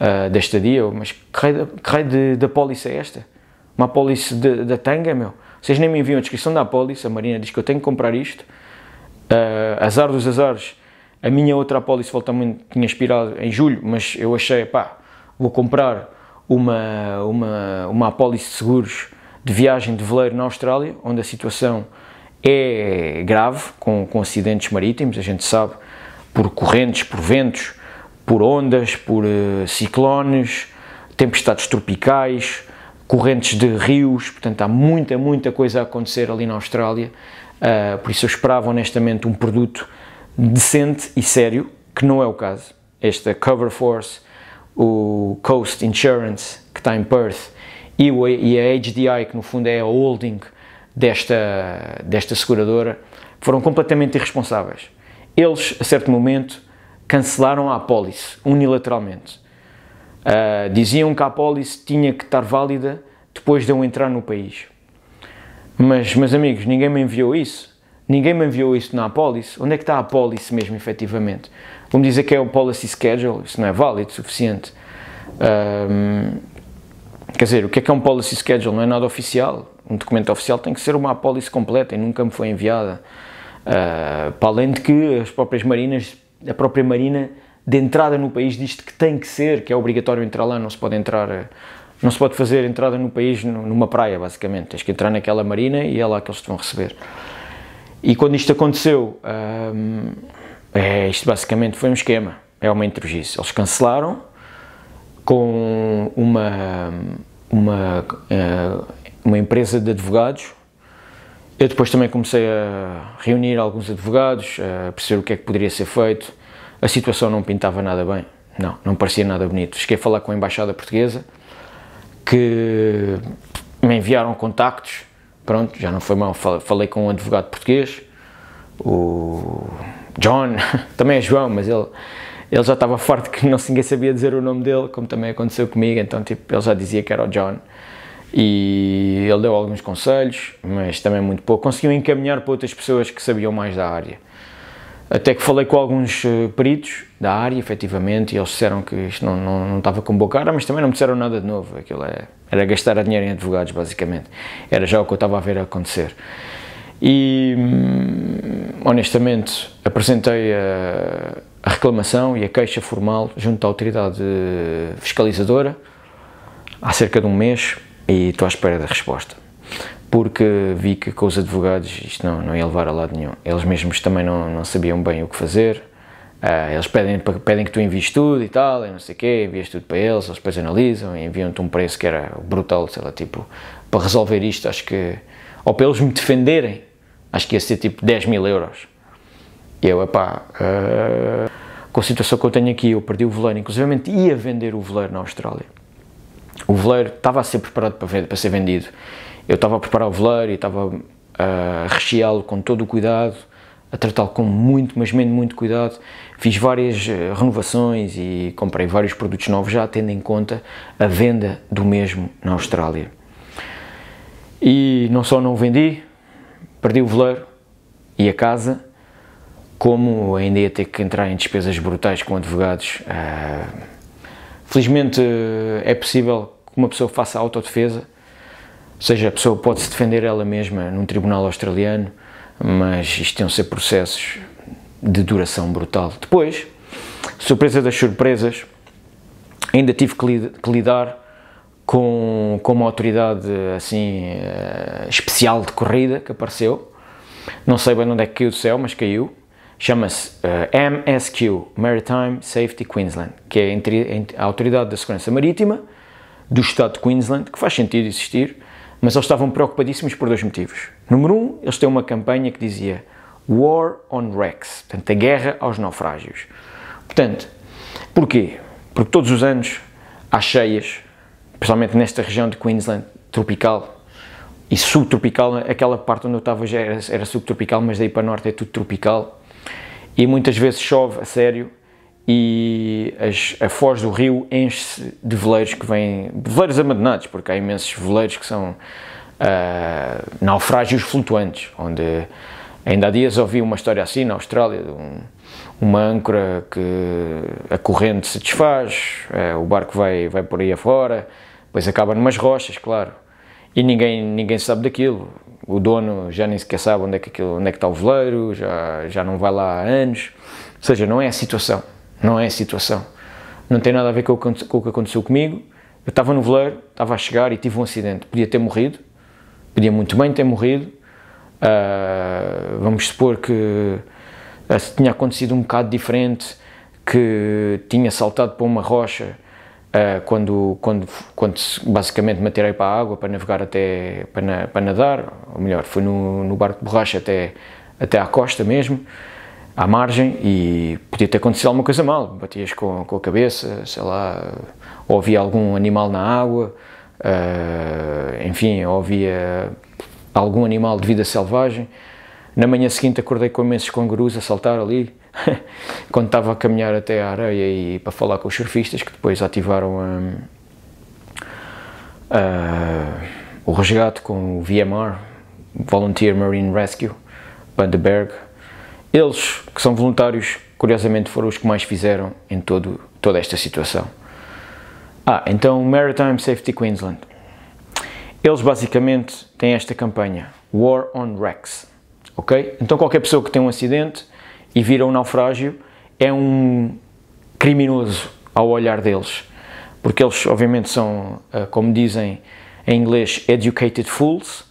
ah, desta dia. Mas que raio, que de, da é esta? Uma polícia da tanga, meu? Vocês nem me enviam a descrição da apólice, a Marina diz que eu tenho que comprar isto. Uh, azar dos azares, a minha outra apólice volta tinha expirado em julho, mas eu achei, pá, vou comprar uma, uma, uma apólice de seguros de viagem de veleiro na Austrália, onde a situação é grave, com, com acidentes marítimos, a gente sabe, por correntes, por ventos, por ondas, por uh, ciclones, tempestades tropicais, correntes de rios, portanto há muita, muita coisa a acontecer ali na Austrália, uh, por isso eu esperava honestamente um produto decente e sério, que não é o caso. Esta Cover Force o Coast Insurance, que está em Perth, e, o, e a HDI, que no fundo é a holding desta, desta seguradora, foram completamente irresponsáveis. Eles, a certo momento, cancelaram a apólice unilateralmente. Uh, diziam que a apólice tinha que estar válida depois de eu entrar no país. Mas, meus amigos, ninguém me enviou isso. Ninguém me enviou isso na apólice. Onde é que está a apólice mesmo, efetivamente? Vamos dizer que é o policy schedule, isso não é válido, suficiente. Um, quer dizer, o que é que é um policy schedule? Não é nada oficial. Um documento oficial tem que ser uma apólice completa e nunca me foi enviada. Uh, para além de que as próprias marinas, a própria marina de entrada no país diz que tem que ser, que é obrigatório entrar lá, não se pode entrar, ah, não se pode fazer entrada no país numa praia, basicamente. Tens que entrar naquela marina e é lá que eles te vão receber. E quando isto aconteceu, um, é, isto basicamente foi um esquema, é uma interjustiça. Eles cancelaram com uma, uma, eh, uma empresa de advogados. Eu depois também comecei a reunir alguns advogados, a perceber o que é que poderia ser feito. A situação não pintava nada bem, não, não parecia nada bonito. Cheguei a falar com a Embaixada Portuguesa, que me enviaram contactos, pronto, já não foi mal, falei com um advogado português, o John, também é João, mas ele, ele já estava forte que não ninguém sabia dizer o nome dele, como também aconteceu comigo, então tipo, ele já dizia que era o John. E ele deu alguns conselhos, mas também muito pouco. Conseguiu encaminhar para outras pessoas que sabiam mais da área. Até que falei com alguns eh, peritos da área, efetivamente, e eles disseram que isto não, não, não estava com boa cara, mas também não me disseram nada de novo. Aquilo é, era gastar dinheiro em advogados, basicamente. Era já o que eu estava a ver acontecer e hum, honestamente apresentei a, a reclamação e a queixa formal junto à autoridade fiscalizadora há cerca de um mês e estou à espera da resposta. Porque vi que com os advogados isto não, não ia levar a lado nenhum. Eles mesmos também não, não sabiam bem o que fazer. Uh, eles pedem, pedem que tu envies tudo e tal, e não sei o quê, envias tudo para eles, eles depois analisam e enviam-te um preço que era brutal, sei lá, tipo, para resolver isto, acho que, ou para eles me defenderem, Acho que ia ser tipo 10 mil euros. E eu, epá, uh, com a situação que eu tenho aqui, eu perdi o veleiro, inclusive ia vender o veleiro na Austrália. O veleiro estava a ser preparado para, ver, para ser vendido. Eu estava a preparar o veleiro e estava eh, a recheá-lo com todo o cuidado, a tratá-lo com muito, mas mesmo muito cuidado. Fiz várias eh, renovações e comprei vários produtos novos, já tendo em conta a venda do mesmo na Austrália. E não só não vendi, Perdi o veleiro e a casa, como ainda ia ter que entrar em despesas brutais com advogados. Ah, felizmente eh, é possível que uma pessoa faça autodefesa, ou seja, a pessoa pode se defender ela mesma num tribunal australiano, mas isto iam ser processos de duração brutal. Depois, surpresa das surpresas, ainda tive que, lidar com, com uma autoridade assim eh, especial de corrida que apareceu. Não sei bem onde é que caiu do céu, mas caiu. Chama-se eh, MSQ, Maritime Safety Queensland, que é a Autoridade da Segurança Marítima do Estado de Queensland, que faz sentido existir, mas eles estavam preocupadíssimos por dois motivos. Número um, eles têm uma campanha que dizia War on Wrecks, portanto, a guerra aos naufrágios. Portanto, porquê? Porque todos os anos há cheias principalmente nesta região de Queensland tropical e subtropical, aquela parte onde eu estava já era, era subtropical, mas daí para norte é tudo tropical. E muitas vezes chove a sério e as, a foz do rio enche-se de veleiros que vêm, veleiros amadonados, porque há imensos veleiros que são uh, naufrágios flutuantes, onde ainda há dias ouvi uma história assim na Austrália, de um, uma âncora que a corrente se desfaz, uh, o barco vai, vai por aí afora, Pois acaba numas rochas, claro. E ninguém, ninguém sabe daquilo. O dono já nem sequer sabe onde é que, aquilo, onde é que está o veleiro, já, já não vai lá há anos. Ou seja, não é a situação. Não é a situação. Não tem nada a ver com o, com o que aconteceu comigo. Eu estava no veleiro, estava a chegar e tive um acidente. Podia ter morrido, podia muito bem ter morrido. Uh, vamos supor que uh, tinha acontecido um bocado diferente, que tinha saltado para uma rocha Uh, quando, quando, quando basicamente me atirei para a água para navegar até para, na, para nadar, ou melhor, fui no, no, barco de borracha até, até à costa mesmo, à margem, e podia ter acontecido alguma coisa mal, batias com, com a cabeça, sei lá, ou havia algum animal na água, uh, enfim, ou havia algum animal de vida selvagem. Na manhã seguinte acordei com imensos cangurus a saltar ali, quando estava a caminhar até a areia e para falar com os surfistas que depois ativaram a, hum, a, ah, o resgate com o VMR, Volunteer Marine Rescue, Bandeberg. Eles, que são voluntários, curiosamente foram os que mais fizeram em todo, toda esta situação. Ah, então Maritime Safety Queensland. Eles basicamente têm esta campanha, War on Wrecks, ok? Então qualquer pessoa que tem um acidente e vira um naufrágio, é um criminoso ao olhar deles. Porque eles, obviamente, são, eh, como dizem em inglês, educated fools.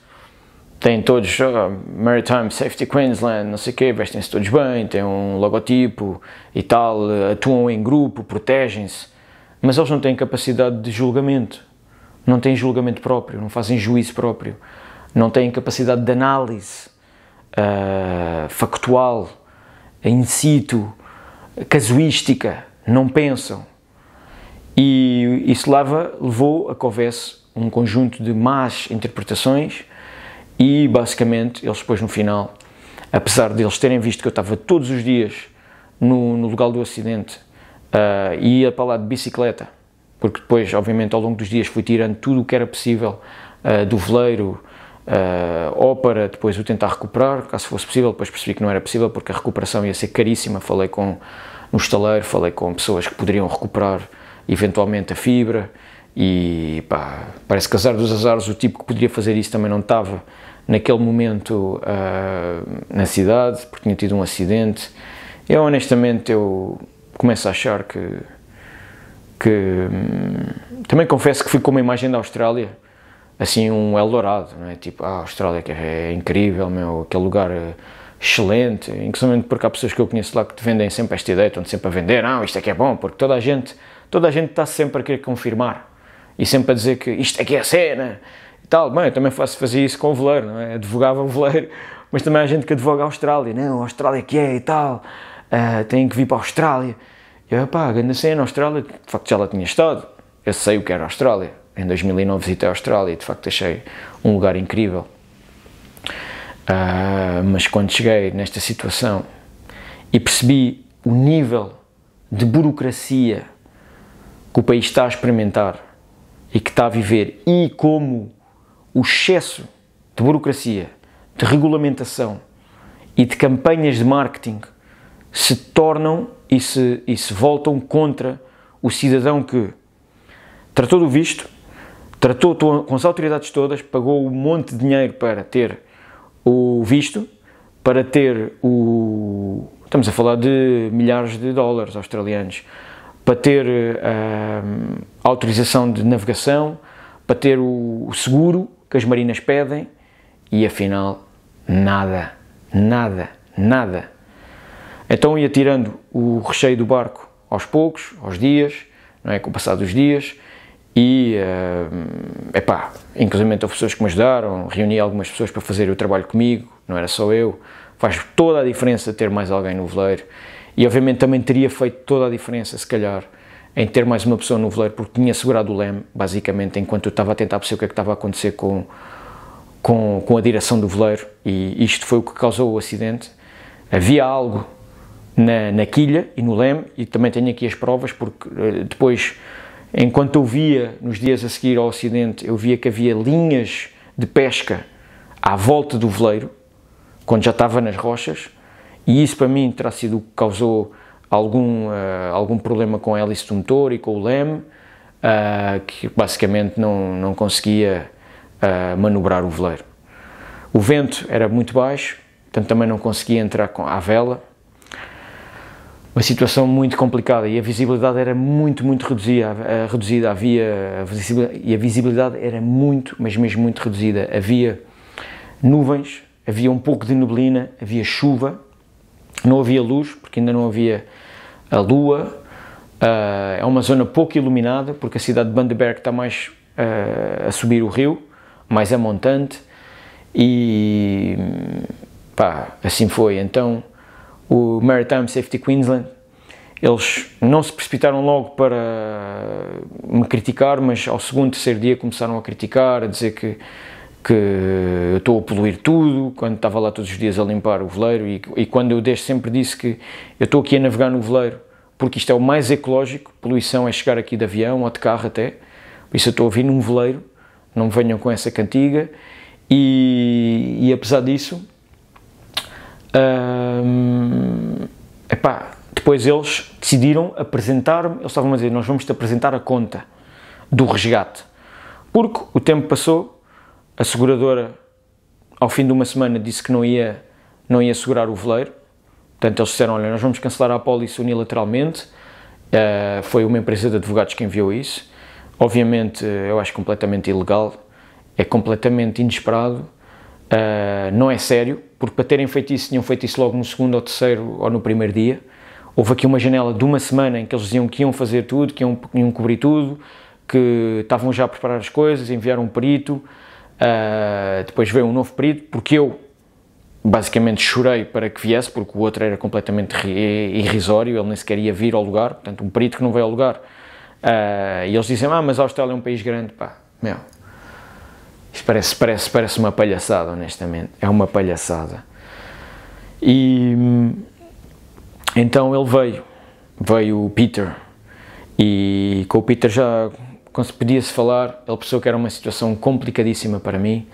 Têm todos uh, Maritime Safety Queensland, não sei o quê, vestem-se todos bem, têm um logotipo e tal, eh, atuam em grupo, protegem-se. Mas eles não têm capacidade de julgamento. Não têm julgamento próprio, não fazem juízo próprio. Não têm capacidade de análise uh, factual in situ, casuística, não pensam. E isso leva, levou a que houvesse um conjunto de más interpretações e basicamente eles depois no final, apesar de eles terem visto que eu estava todos os dias no, no lugar do acidente uh, e ia para lá de bicicleta, porque depois obviamente ao longo dos dias fui tirando tudo o que era possível uh, do veleiro, Uh, ou para depois o tentar recuperar, caso fosse possível, depois percebi que não era possível porque a recuperação ia ser caríssima. Falei com no estaleiro, falei com pessoas que poderiam recuperar eventualmente a fibra e pá, parece que azar dos azares, o tipo que poderia fazer isso também não estava naquele momento uh, na cidade porque tinha tido um acidente. Eu honestamente eu começo a achar que que hum, também confesso que fui com uma imagem da Austrália assim um Eldorado, não é? Tipo, ah, a Austrália é, é incrível, meu, aquele lugar eh, excelente, inclusive porque há pessoas que eu conheço lá que te vendem sempre esta ideia, estão sempre a vender, não, isto é que é bom, porque toda a gente, toda a gente está sempre a querer confirmar e sempre a dizer que isto é que é a cena e tal. Bem, eu também faço, fazia isso com o voleiro não é? Advogava o voleiro mas também há gente que advoga a Austrália, não, a Austrália que é e tal, uh, que vir para a Austrália. E eu, pá, grande cena, a Austrália, de facto já lá tinha estado, eu sei o que era a Austrália, em 2009 visitei a Austrália e de facto achei um lugar incrível. Uh, mas quando cheguei nesta situação e percebi o nível de burocracia que o país está a experimentar e que está a viver e como o excesso de burocracia, de regulamentação e de campanhas de marketing se tornam e se, e se voltam contra o cidadão que tratou do visto, tratou com as autoridades todas, pagou um monte de dinheiro para ter o visto, para ter o. Estamos a falar de milhares de dólares australianos, para ter a autorização de navegação, para ter o seguro que as marinas pedem e afinal nada, nada, nada. Então ia tirando o recheio do barco aos poucos, aos dias, não é? com o passar dos dias, e, é uh, eh, pá, inclusive houve pessoas que me ajudaram, reuni algumas pessoas para fazer o trabalho comigo, não era só eu, faz toda a diferença ter mais alguém no veleiro e obviamente também teria feito toda a diferença, se calhar, em ter mais uma pessoa no veleiro, porque tinha segurado o leme, basicamente, enquanto eu estava a tentar perceber o que é que estava a acontecer com, com, com a direção do veleiro e isto foi o que causou o acidente. Havia algo na, na quilha e no leme e também tenho aqui as provas, porque eh, depois Enquanto eu via, nos dias a seguir ao acidente, eu via que havia linhas de pesca à volta do veleiro, quando já estava nas rochas, e isso para mim terá sido o que causou algum, uh, algum problema com a hélice do motor e com o leme, uh, que basicamente não, não conseguia uh, manobrar o veleiro. O vento era muito baixo, portanto também não conseguia entrar com a vela, uma situação muito complicada e a visibilidade era muito, muito reduzida, eh, reduzida havia, e a visibilidade era muito, mas mesmo muito reduzida. Havia nuvens, havia um pouco de neblina, havia chuva, não havia luz, porque ainda não havia a lua, eh, é uma zona pouco iluminada, porque a cidade de Bandeberg está mais eh, a subir o rio, mais a montante, e pá, assim foi, então o Maritime Safety Queensland. Eles não se precipitaram logo para me criticar, mas ao segundo, terceiro dia começaram a criticar, a dizer que, que eu estou a poluir tudo, quando estava lá todos os dias a limpar o veleiro e, e quando eu desde sempre disse que eu estou aqui a navegar no veleiro porque isto é o mais ecológico, poluição é chegar aqui de avião ou de carro até, por isso eu estou a vir num veleiro, não me venham com essa cantiga e, e apesar disso epá, depois eles decidiram apresentar-me, eles estavam a dizer, nós vamos te apresentar a conta do resgate. Porque o tempo passou, a seguradora, ao fim de uma semana, disse que não ia, não ia segurar o veleiro, portanto eles disseram, olha, nós vamos cancelar a apólice unilateralmente, uh, foi uma empresa de advogados que enviou isso, obviamente eu acho completamente ilegal, é completamente inesperado, uh, não é sério, porque para terem feito isso, tinham feito isso logo no segundo ou terceiro ou no primeiro dia. Houve aqui uma janela de uma semana em que eles diziam que iam fazer tudo, que iam, iam cobrir tudo, que estavam já a preparar as coisas, enviaram um perito, uh, depois veio um novo perito, porque eu basicamente chorei para que viesse, porque o outro era completamente irrisório, ele nem sequer ia vir ao lugar, portanto, um perito que não veio ao lugar. Uh, e eles dizem, ah, mas a Austrália é um país grande, pá, meu, isto parece, parece, parece uma palhaçada, honestamente. É uma palhaçada. E hum, então ele veio, veio o Peter, e com o Peter já podia-se falar, ele percebeu que era uma situação complicadíssima para mim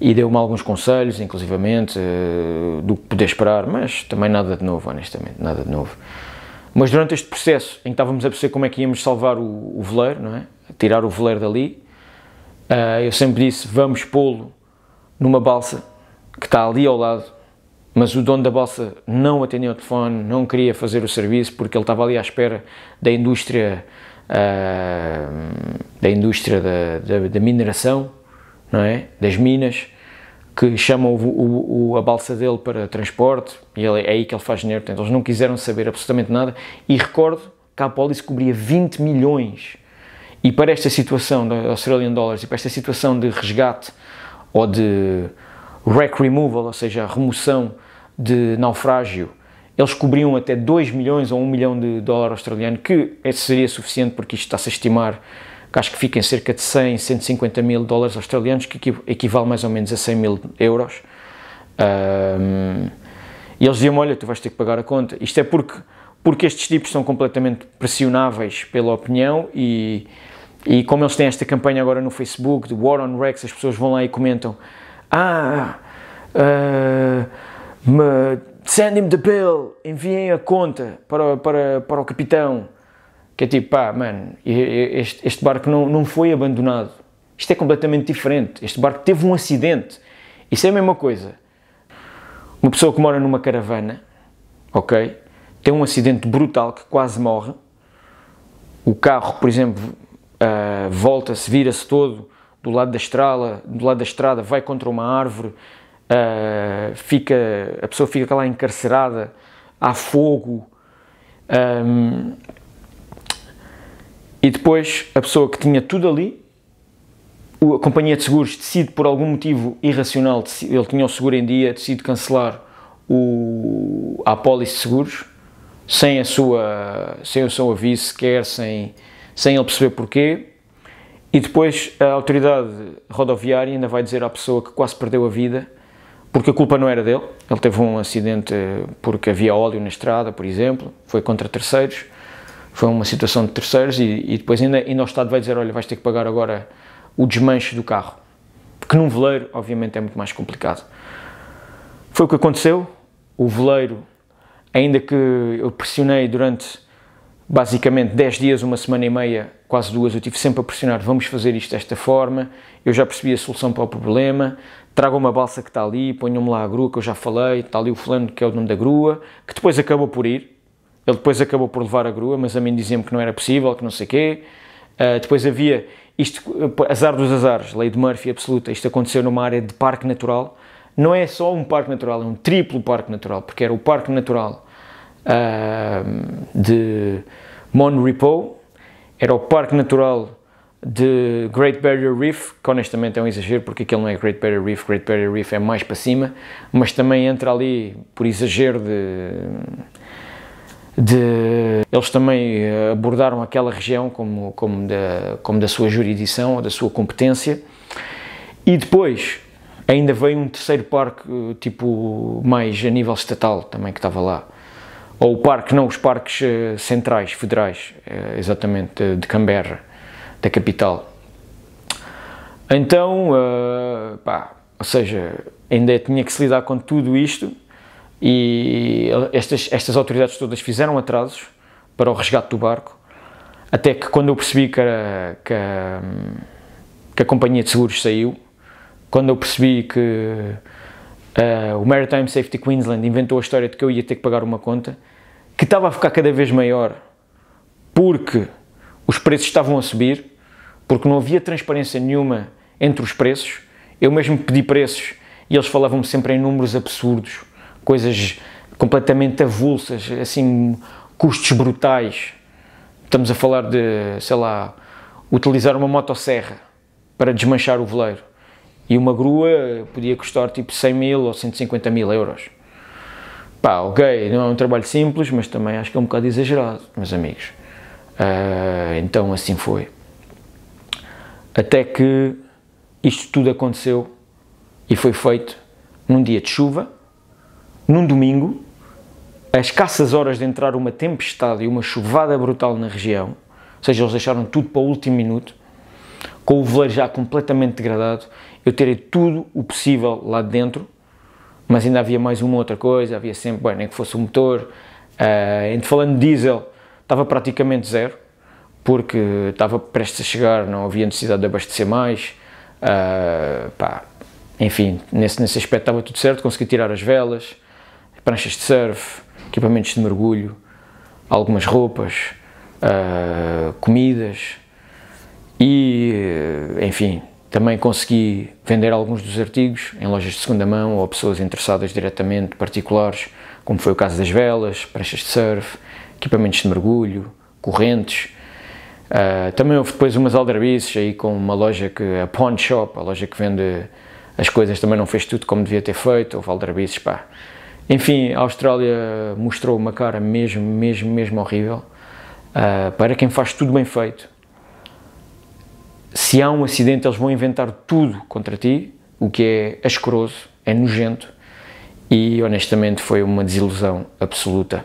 e deu-me alguns conselhos, inclusivamente, eh, do que poder esperar, mas também nada de novo, honestamente, nada de novo. Mas durante este processo em que estávamos a perceber como é que íamos salvar o, o veleiro, não é? tirar o veleiro dali, Uh, eu sempre disse: vamos pô-lo numa balsa que está ali ao lado, mas o dono da balsa não atendeu o telefone, não queria fazer o serviço porque ele estava ali à espera da indústria. Uh, da indústria da, da, da, mineração, não é? das minas, que chamam o, o, o, a balsa dele para transporte e ele, é aí que ele faz dinheiro. Portanto, eles não quiseram saber absolutamente nada. E recordo que a Apólice cobria 20 milhões e para esta situação da Australian Dollars e para esta situação de resgate ou de wreck removal, ou seja, a remoção de naufrágio, eles cobriam até 2 milhões ou 1 milhão de dólar australiano, que é, seria suficiente porque isto está-se a estimar que acho que fica em cerca de 100, 150 mil dólares australianos, que equivale mais ou menos a 100 mil euros. Um, e eles diziam, olha, tu vais ter que pagar a conta. Isto é porque, porque estes tipos são completamente pressionáveis pela opinião e e como eles têm esta campanha agora no Facebook de War on Rex, as pessoas vão lá e comentam: Ah, uh, me, send him the bill, enviem a conta para, para, para o capitão. Que é tipo, pá, mano, este, este barco não, não foi abandonado. Isto é completamente diferente. Este barco teve um acidente. Isso é a mesma coisa. Uma pessoa que mora numa caravana, ok? Tem um acidente brutal que quase morre. O carro, por exemplo, ah, volta-se, vira-se todo do lado da estrada, do lado da estrada, vai contra uma árvore, uh, fica, a pessoa fica lá encarcerada, há fogo. Um, e depois a pessoa que tinha tudo ali, a companhia de seguros decide por algum motivo irracional, ele tinha o seguro em dia, decide cancelar o, a apólice de seguros sem, a sua, sem o seu aviso sequer, sem, sem ele perceber porquê. E depois a autoridade rodoviária ainda vai dizer à pessoa que quase perdeu a vida, porque a culpa não era dele. Ele teve um acidente eh, porque havia óleo na estrada, por exemplo, foi contra terceiros, foi uma situação de terceiros e, e depois ainda, ainda o Estado vai dizer, olha, vais ter que pagar agora o desmanche do carro. Que num veleiro, obviamente, é muito mais complicado. Foi o que aconteceu. O veleiro, ainda que eu pressionei durante basicamente 10 dias, uma semana e meia, quase duas, eu tive sempre a pressionar, vamos fazer isto desta forma, eu já percebi a solução para o problema, traga uma balsa que está ali, ponham-me lá a grua que eu já falei, está ali o fulano que é o dono da grua, que depois acabou por ir, ele depois acabou por levar a grua, mas a mim diziam-me que não era possível, que não sei o quê, uh, depois havia, isto, azar dos azares, lei de Murphy absoluta, isto aconteceu numa área de parque natural, não é só um parque natural, é um triplo parque natural, porque era o parque natural uh, de Repos era o Parque Natural de Great Barrier Reef, que honestamente é um exagero porque aquilo não é Great Barrier Reef, Great Barrier Reef é mais para cima, mas também entra ali por exagero de. de eles também eh, abordaram aquela região como, como, da, como da sua jurisdição ou da sua competência. E depois ainda veio um terceiro parque, eh, tipo mais a nível estatal também que estava lá ou o parque, não, os parques eh, centrais, federais, eh, exatamente, eh, de, Canberra, da capital. Então, pá, ou seja, ainda tinha que se lidar com tudo isto e estas, estas autoridades todas fizeram atrasos para o resgate do barco, até que quando eu percebi que que a, que a companhia de seguros saiu, quando eu percebi que uh, o Maritime Safety Queensland inventou a história de que eu ia ter que pagar uma conta que estava a ficar cada vez maior porque os preços estavam a subir, porque não havia transparência nenhuma entre os preços. Eu mesmo pedi preços e eles falavam-me sempre em números absurdos, coisas completamente avulsas, assim, custos brutais. Estamos a falar de, sei lá, utilizar uma motosserra para desmanchar o veleiro. E uma grua podia custar tipo 100 mil ou 150 mil euros. Pá, ok, não é um trabalho simples, mas também acho que é um bocado exagerado, meus amigos. Uh, então assim foi. Até que isto tudo aconteceu e foi feito num dia de chuva, num domingo, às escassas horas de entrar uma tempestade e uma chuvada brutal na região, ou seja, eles deixaram tudo para o último minuto, com o veleiro já completamente degradado eu tirei tudo o possível lá dentro, mas ainda havia mais uma outra coisa, havia sempre, bem, nem que fosse o um motor. Uh, falando de diesel, estava praticamente zero, porque estava prestes a chegar, não havia necessidade de abastecer mais. Uh, pá, enfim, nesse, nesse aspecto estava tudo certo, consegui tirar as velas, pranchas de surf, equipamentos de mergulho, algumas roupas, uh, comidas e, enfim, também consegui vender alguns dos artigos em lojas de segunda mão ou a pessoas interessadas diretamente, particulares, como foi o caso das velas, pranchas de surf, equipamentos de mergulho, correntes. Uh, também houve depois umas alderbices aí com uma loja que, a Pawn Shop, a loja que vende as coisas, também não fez tudo como devia ter feito, houve alderbices, pá. Enfim, a Austrália mostrou uma cara mesmo, mesmo, mesmo horrível. Uh, para quem faz tudo bem feito, se há um acidente, eles vão inventar tudo contra ti, o que é asqueroso, é nojento e honestamente foi uma desilusão absoluta.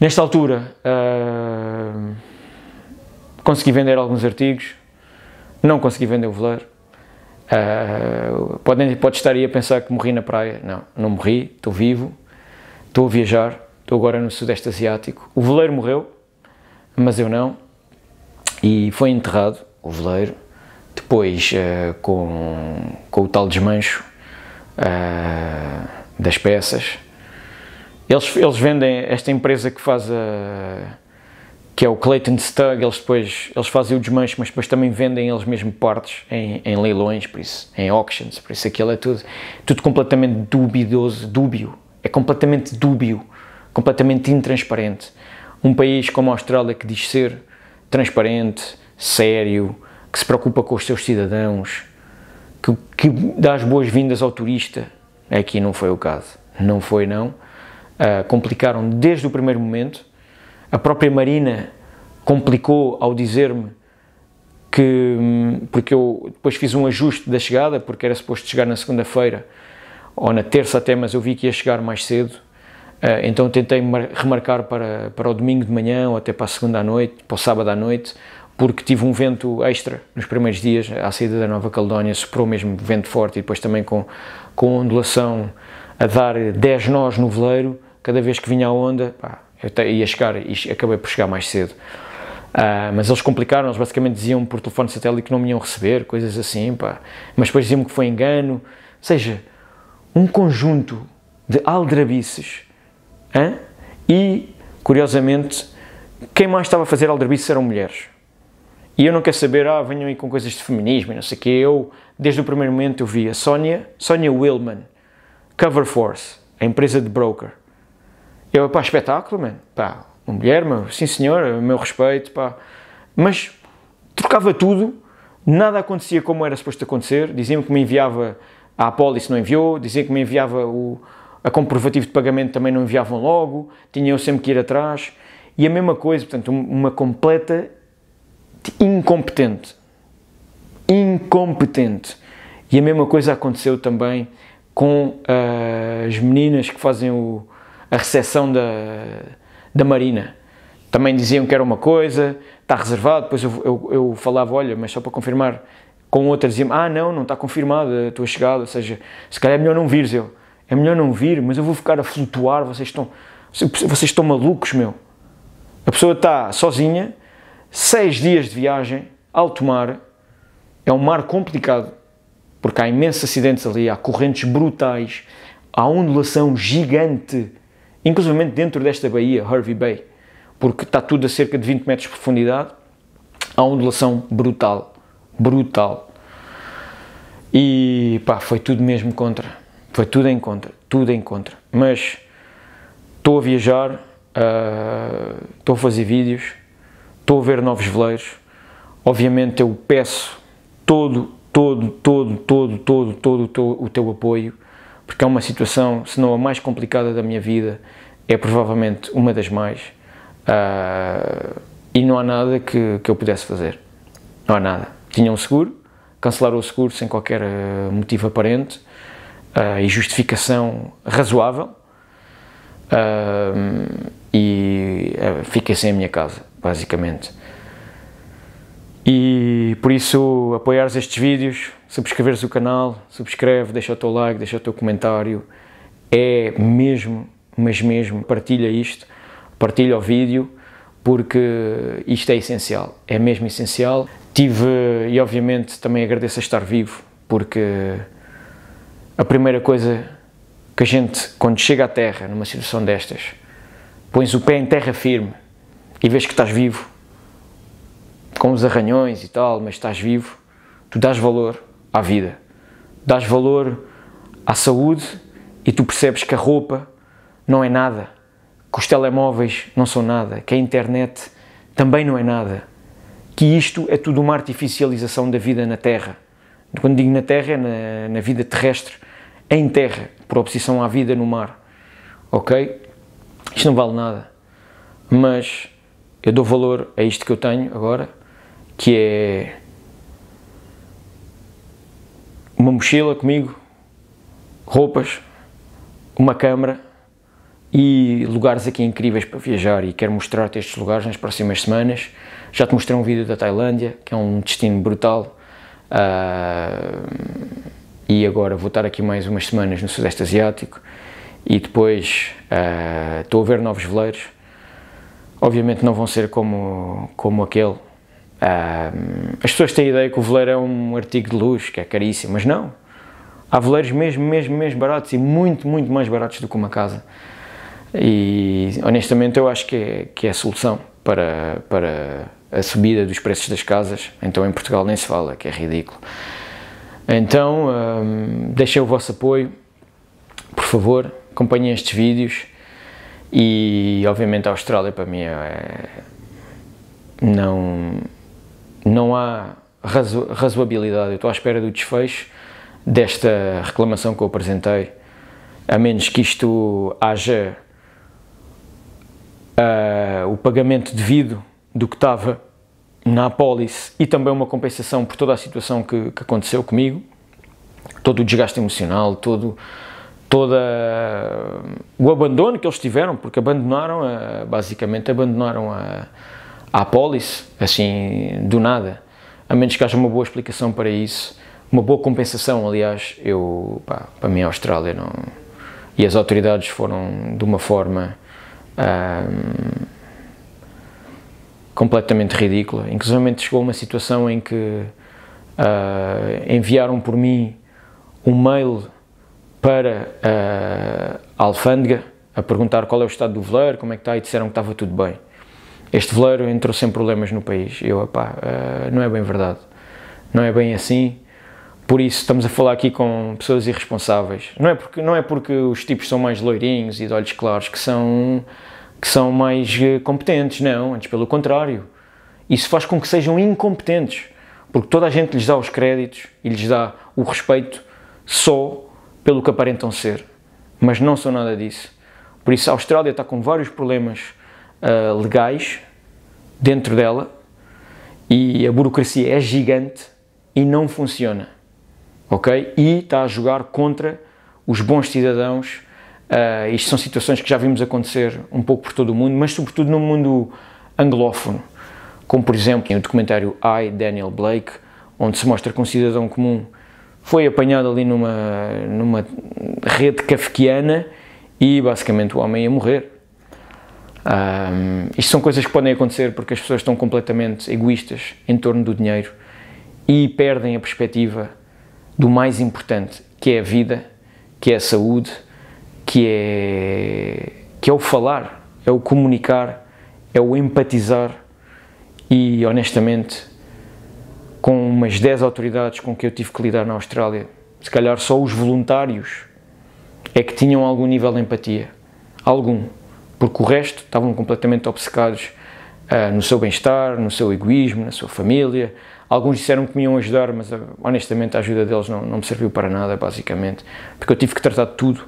Nesta altura uh, consegui vender alguns artigos, não consegui vender o veleiro. Uh, ah, pode, pode estar aí a pensar que morri na praia. Não, não morri, estou vivo, estou a viajar, estou agora no Sudeste Asiático. O veleiro morreu, mas eu não e foi enterrado, o veleiro, depois uh, com, com o tal desmancho uh, das peças. Eles, eles vendem, esta empresa que faz a, eh, que é o Clayton Stug, eles depois eles fazem o desmancho, mas depois também vendem eles mesmos partes em, em leilões, por isso, em auctions, por isso aquilo é tudo, tudo completamente duvidoso dúbio, é completamente dúbio, completamente intransparente. Um país como a Austrália que diz ser transparente, sério, que se preocupa com os seus cidadãos, que, que dá as boas-vindas ao turista. Aqui não foi o caso. Não foi, não. Uh, ah, complicaram desde o primeiro momento. A própria Marina complicou ao dizer-me que. Hum, porque eu depois fiz um ajuste da chegada, porque era suposto chegar na segunda-feira ou na terça até, mas eu vi que ia chegar mais cedo eh, então tentei remarcar para, para o domingo de manhã ou até para a segunda à noite, para o sábado à noite, porque tive um vento extra nos primeiros dias à saída da Nova Caledónia, soprou mesmo vento forte e depois também com, com ondulação a dar 10 nós no veleiro, cada vez que vinha a onda, pá, eu até ia chegar e acabei por chegar mais cedo. Uh, mas eles complicaram, eles basicamente diziam por telefone satélite que não me iam receber, coisas assim, pá. Mas depois diziam-me que foi engano. Ou seja, um conjunto de aldrabices e, curiosamente, quem mais estava a fazer aldrabices eram mulheres. E eu não quero saber, ah, venham aí com coisas de feminismo e não sei o quê. Eu, desde o primeiro momento, eu vi a Sónia, Sónia Willman, Coverforce, a empresa de broker. Eu, pá, espetáculo, mano. Pá, uma mulher, meu, sim senhor, meu respeito, pá. Mas trocava tudo, nada acontecia como era suposto acontecer. Diziam que me enviava a apólice não enviou, diziam que me enviava o, a comprovativo de pagamento também não enviavam logo, tinha eu sempre que ir atrás, e a mesma coisa, portanto, uma completa incompetente. Incompetente. E a mesma coisa aconteceu também com uh, as meninas que fazem o, a recepção da, da Marina. Também diziam que era uma coisa, está reservado, depois eu, eu, eu falava, olha, mas só para confirmar, com outra diziam ah, não, não está confirmada a tua chegada, ou seja, se calhar é melhor não vires eu é melhor não vir, mas eu vou ficar a flutuar, vocês estão, vocês estão malucos, meu. A pessoa está sozinha, seis dias de viagem, alto mar, é um mar complicado, porque há imensos acidentes ali, há correntes brutais, há ondulação gigante, inclusive dentro desta baía, Harvey Bay, porque está tudo a cerca de 20 metros de profundidade, há ondulação brutal, brutal. E pá, foi tudo mesmo contra. Foi tudo em contra, tudo em contra. Mas estou a viajar, ah, estou uh, a fazer vídeos, estou a ver novos veleiros. Obviamente eu peço todo, todo, todo, todo, todo, todo, todo o teu apoio, porque é uma situação, se não a mais complicada da minha vida, é provavelmente uma das mais. Uh, e não há nada que, que eu pudesse fazer. Não há nada. Tinha um seguro, cancelaram o seguro sem qualquer ah, motivo aparente uh, e justificação razoável uh, e uh, ah, fiquei sem a minha casa, basicamente. E por isso, apoiares estes vídeos, subscreveres o canal, subscreve, deixa o teu like, deixa o teu comentário. É mesmo, mas mesmo, partilha isto, partilha o vídeo, porque isto é essencial, é mesmo essencial. Tive, e obviamente também agradeço a estar vivo, porque a primeira coisa que a gente, quando chega à Terra, numa situação destas, pões o pé em terra firme e vês que estás vivo, com os arranhões e tal, mas estás vivo, tu dás valor à vida, dás valor à saúde e tu percebes que a roupa não é nada, que os telemóveis não são nada, que a internet também não é nada, que isto é tudo uma artificialização da vida na Terra. Quando digo na Terra, é na, na vida terrestre em terra, por oposição à vida no mar. Ok? Isto não vale nada. Mas eu dou valor a isto que eu tenho agora, que é uma mochila comigo, roupas, uma câmara e lugares aqui incríveis para viajar e quero mostrar-te estes lugares nas próximas semanas. Já te mostrei um vídeo da Tailândia, que é um destino brutal. Uh e agora vou estar aqui mais umas semanas no Sudeste Asiático e depois uh, estou a ver novos veleiros. Obviamente não vão ser como, como aquele. Uh, as pessoas têm a ideia que o veleiro é um artigo de luxo, que é caríssimo, mas não. Há veleiros mesmo, mesmo, mesmo baratos e muito, muito mais baratos do que uma casa. E honestamente eu acho que é, que é a solução para, para a subida dos preços das casas. Então em Portugal nem se fala, que é ridículo. Então, um, deixem o vosso apoio, por favor, acompanhem estes vídeos e, obviamente, a Austrália para mim é... não, não há razo, razoabilidade. Eu estou à espera do desfecho desta reclamação que eu apresentei, a menos que isto haja uh, o pagamento devido do que estava na apólice e também uma compensação por toda a situação que, que aconteceu comigo, todo o desgaste emocional, todo toda o abandono que eles tiveram, porque abandonaram, a, eh, basicamente abandonaram a, a apólice, assim, do nada, a menos que haja uma boa explicação para isso, uma boa compensação, aliás, eu, pá, para mim a Austrália não... E as autoridades foram de uma forma completamente ridícula. Inclusive chegou uma situação em que uh, enviaram por mim um mail para uh, a alfândega a perguntar qual é o estado do veleiro, como é que está, e disseram que estava tudo bem. Este veleiro entrou sem problemas no país. Eu, opá, uh, não é bem verdade. Não é bem assim. Por isso estamos a falar aqui com pessoas irresponsáveis. Não é porque, não é porque os tipos são mais loirinhos e de olhos claros que são que são mais eh, competentes. Não, antes pelo contrário. Isso faz com que sejam incompetentes, porque toda a gente lhes dá os créditos e lhes dá o respeito só pelo que aparentam ser. Mas não são nada disso. Por isso, a Austrália está com vários problemas uh, legais dentro dela e a burocracia é gigante e não funciona. Ok? E está a jogar contra os bons cidadãos Uh, isto são situações que já vimos acontecer um pouco por todo o mundo, mas sobretudo no mundo anglófono, como por exemplo o documentário I, Daniel Blake, onde se mostra que um cidadão comum foi apanhado ali numa, numa rede kafkiana e basicamente o homem ia morrer. Um, isto são coisas que podem acontecer porque as pessoas estão completamente egoístas em torno do dinheiro e perdem a perspectiva do mais importante, que é a vida, que é a saúde que é, que é o falar, é o comunicar, é o empatizar e honestamente com umas 10 autoridades com que eu tive que lidar na Austrália, se calhar só os voluntários é que tinham algum nível de empatia, algum, porque o resto estavam completamente obcecados uh, no seu bem-estar, no seu egoísmo, na sua família. Alguns disseram que me iam ajudar, mas ah, honestamente a ajuda deles não, não me serviu para nada, basicamente, porque eu tive que tratar de tudo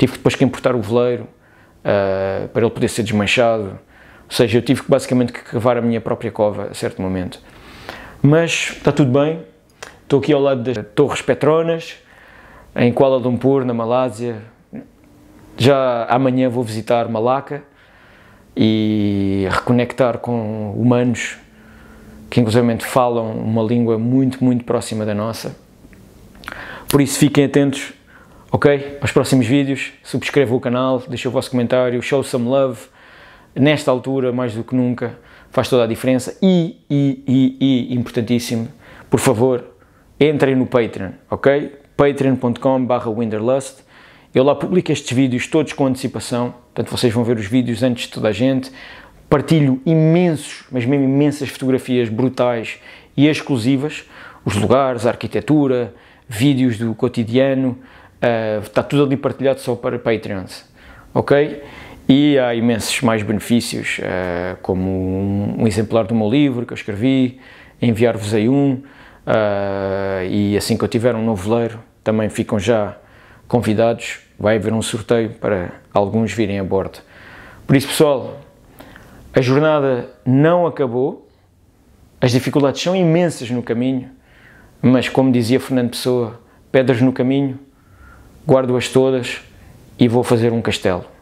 tive depois que importar o veleiro uh, para ele poder ser desmanchado. Ou seja, eu tive basicamente que cavar a minha própria cova a certo momento. Mas está tudo bem, estou aqui ao lado das Torres Petronas, em Kuala Lumpur, na Malásia. Já amanhã vou visitar Malaca e reconectar com humanos que inclusive falam uma língua muito, muito próxima da nossa. Por isso fiquem atentos Ok? Aos próximos vídeos, subscreva o canal, deixa o vosso comentário, show some love. Nesta altura, mais do que nunca, faz toda a diferença. E, e, e, e importantíssimo, por favor, entrem no Patreon, ok? patreon.com.br winderlust. Eu lá publico estes vídeos todos com antecipação, portanto vocês vão ver os vídeos antes de toda a gente. Partilho imensos, mas mesmo imensas fotografias brutais e exclusivas, os lugares, a arquitetura, vídeos do cotidiano, Uh, eh, está tudo ali partilhado só para Patreons, ok? E há imensos mais benefícios, uh, como um, um, exemplar do meu livro que eu escrevi, enviar-vos aí um, uh, e assim que eu tiver um novo leiro, também ficam já convidados, vai haver um sorteio para alguns virem a bordo. Por isso, pessoal, a jornada não acabou, as dificuldades são imensas no caminho, mas como dizia Fernando Pessoa, pedras no caminho guardo-as todas e vou fazer um castelo.